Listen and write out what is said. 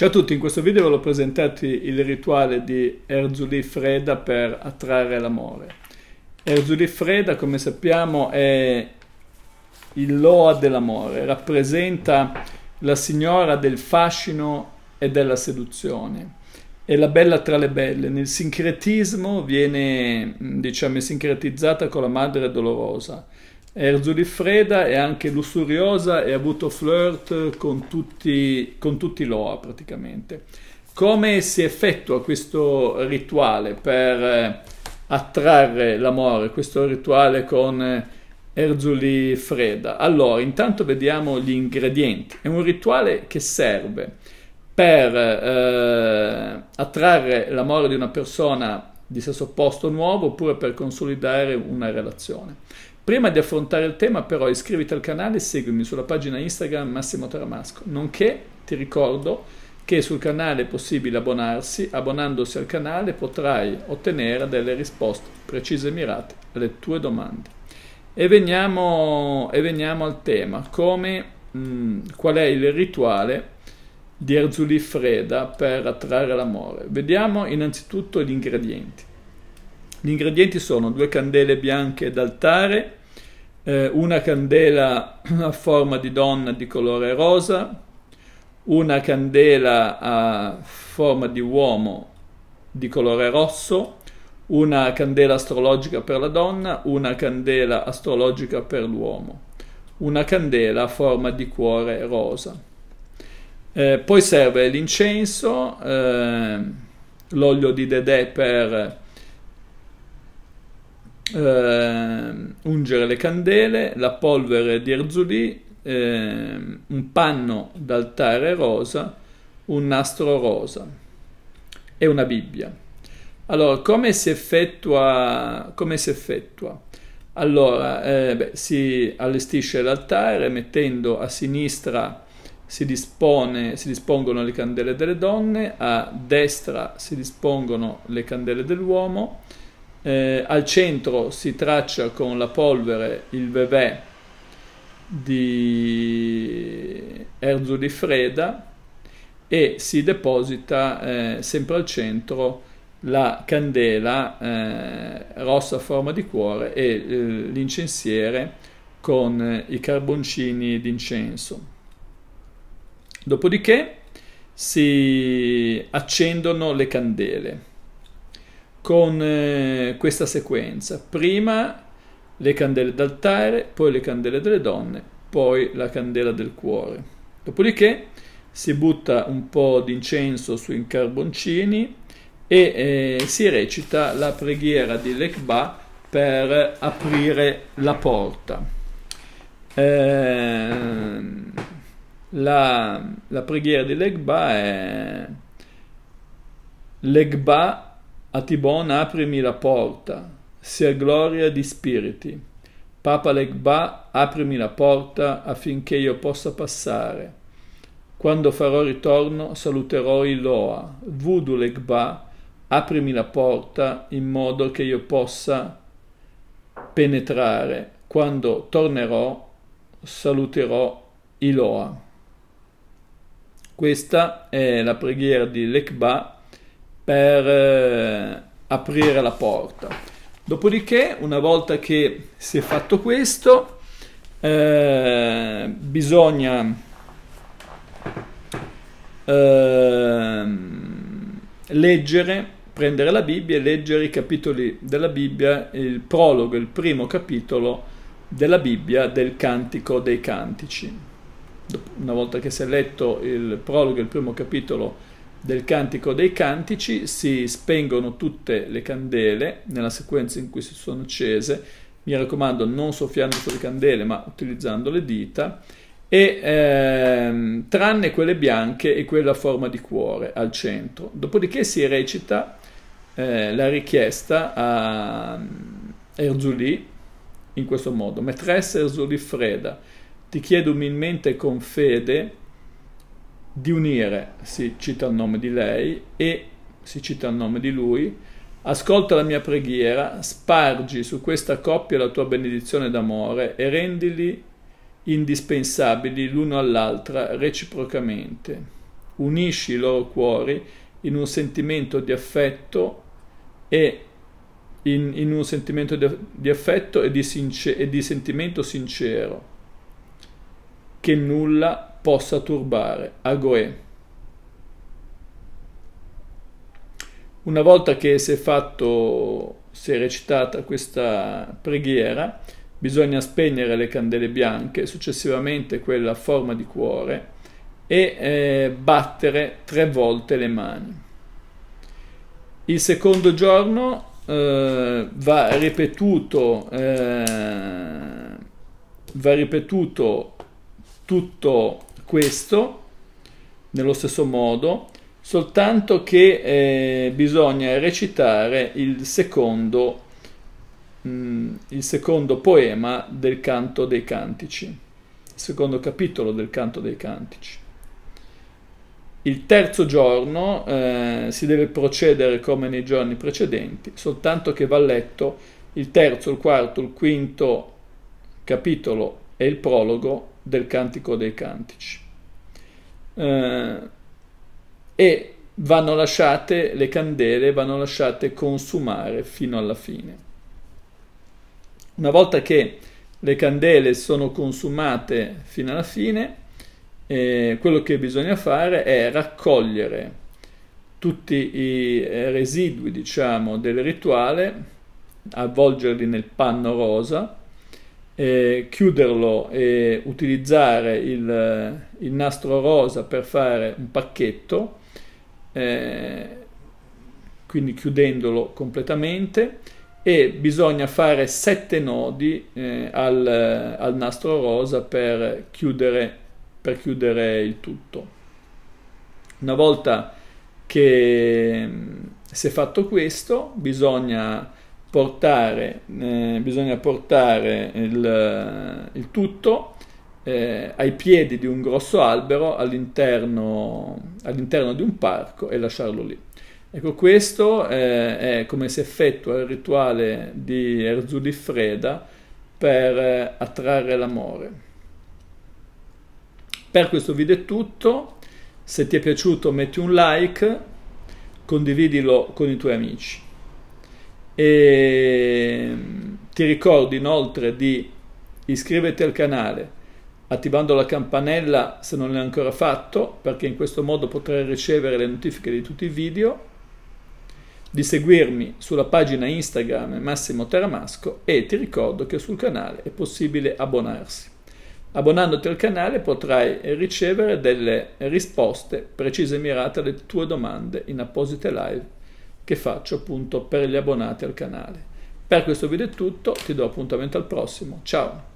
Ciao a tutti, in questo video ve l'ho presentato il rituale di Erzuli Freda per attrarre l'amore. Erzuli Freda, come sappiamo, è il Loa dell'amore, rappresenta la signora del fascino e della seduzione. È la bella tra le belle. Nel sincretismo viene, diciamo, sincretizzata con la madre dolorosa. Freda è anche lussuriosa e ha avuto flirt con tutti, con tutti Loa praticamente. Come si effettua questo rituale per eh, attrarre l'amore, questo rituale con eh, Freda? Allora, intanto vediamo gli ingredienti. È un rituale che serve per eh, attrarre l'amore di una persona di sesso opposto nuovo oppure per consolidare una relazione. Prima di affrontare il tema però iscriviti al canale e seguimi sulla pagina Instagram Massimo Taramasco, nonché ti ricordo che sul canale è possibile abbonarsi, abbonandosi al canale potrai ottenere delle risposte precise e mirate alle tue domande. E veniamo, e veniamo al tema, come, mh, mm, qual è il rituale di Erzuli Freda per attrarre l'amore. Vediamo innanzitutto gli ingredienti. Gli ingredienti sono due candele bianche d'altare, eh, una candela a forma di donna di colore rosa, una candela a forma di uomo di colore rosso, una candela astrologica per la donna, una candela astrologica per l'uomo, una candela a forma di cuore rosa. Eh, poi serve l'incenso, eh, l'olio di dedè per eh, ungere le candele, la polvere di erzulì, eh, un panno d'altare rosa, un nastro rosa e una Bibbia. Allora, come si effettua? Come si effettua? Allora, eh, beh, si allestisce l'altare mettendo a sinistra si, dispone, si dispongono le candele delle donne, a destra si dispongono le candele dell'uomo, eh, al centro si traccia con la polvere il bebè di Erzo di Freda e si deposita eh, sempre al centro la candela eh, rossa a forma di cuore e eh, l'incensiere con eh, i carboncini d'incenso. Dopodiché si accendono le candele con eh, questa sequenza. Prima le candele d'altare, poi le candele delle donne, poi la candela del cuore. Dopodiché si butta un po' di incenso sui carboncini e eh, si recita la preghiera di Lekba per aprire la porta. Eh, la, la, preghiera di Lekba è Lekba a Tibon aprimi la porta, sia gloria di spiriti. Papa Legba, aprimi la porta affinché io possa passare. Quando farò ritorno saluterò Iloa. Vudu Legba, aprimi la porta in modo che io possa penetrare. Quando tornerò saluterò Iloa. Questa è la preghiera di Lekba per eh, aprire la porta. Dopodiché, una volta che si è fatto questo, eh, bisogna eh, leggere, prendere la Bibbia e leggere i capitoli della Bibbia, il prologo, il primo capitolo della Bibbia del Cantico dei Cantici. Una volta che si è letto il prologo, il primo capitolo del cantico dei cantici si spengono tutte le candele nella sequenza in cui si sono accese mi raccomando non soffiando sulle candele ma utilizzando le dita e ehm, tranne quelle bianche e quella a forma di cuore al centro dopodiché si recita eh, la richiesta a mm, Erzulì in questo modo Maîtresse Erzulì Freda ti chiedo umilmente con fede di unire, si cita il nome di lei e si cita il nome di lui, ascolta la mia preghiera, spargi su questa coppia la tua benedizione d'amore e rendili indispensabili l'uno all'altra reciprocamente. Unisci i loro cuori in un sentimento di affetto e in, in un sentimento di, di affetto e di, sincer- e di sentimento sincero che nulla possa turbare Agoe. Una volta che si è, fatto, si è recitata questa preghiera, bisogna spegnere le candele bianche, successivamente quella a forma di cuore, e eh, battere tre volte le mani. Il secondo giorno eh, va ripetuto, eh, va ripetuto tutto questo nello stesso modo, soltanto che eh, bisogna recitare il secondo, mh, mm, il secondo poema del canto dei cantici, il secondo capitolo del canto dei cantici. Il terzo giorno eh, si deve procedere come nei giorni precedenti, soltanto che va letto il terzo, il quarto, il quinto capitolo e il prologo del cantico dei cantici eh, e vanno lasciate le candele, vanno lasciate consumare fino alla fine. Una volta che le candele sono consumate fino alla fine, eh, quello che bisogna fare è raccogliere tutti i eh, residui, diciamo, del rituale, avvolgerli nel panno rosa eh, chiuderlo e utilizzare il, il, nastro rosa per fare un pacchetto, eh, quindi chiudendolo completamente e bisogna fare sette nodi eh, al, al, nastro rosa per chiudere, per chiudere il tutto. Una volta che mm, si è fatto questo bisogna portare, eh, bisogna portare il, il tutto eh, ai piedi di un grosso albero all'interno, all'interno, di un parco e lasciarlo lì. Ecco, questo eh, è come si effettua il rituale di di Freda per eh, attrarre l'amore. Per questo video è tutto, se ti è piaciuto metti un like, condividilo con i tuoi amici. E mm, ti ricordo inoltre di iscriverti al canale attivando la campanella se non l'hai ancora fatto perché in questo modo potrai ricevere le notifiche di tutti i video di seguirmi sulla pagina Instagram Massimo Teramasco e ti ricordo che sul canale è possibile abbonarsi. Abbonandoti al canale potrai ricevere delle risposte precise e mirate alle tue domande in apposite live che faccio appunto per gli abbonati al canale. Per questo video è tutto, ti do appuntamento al prossimo, ciao!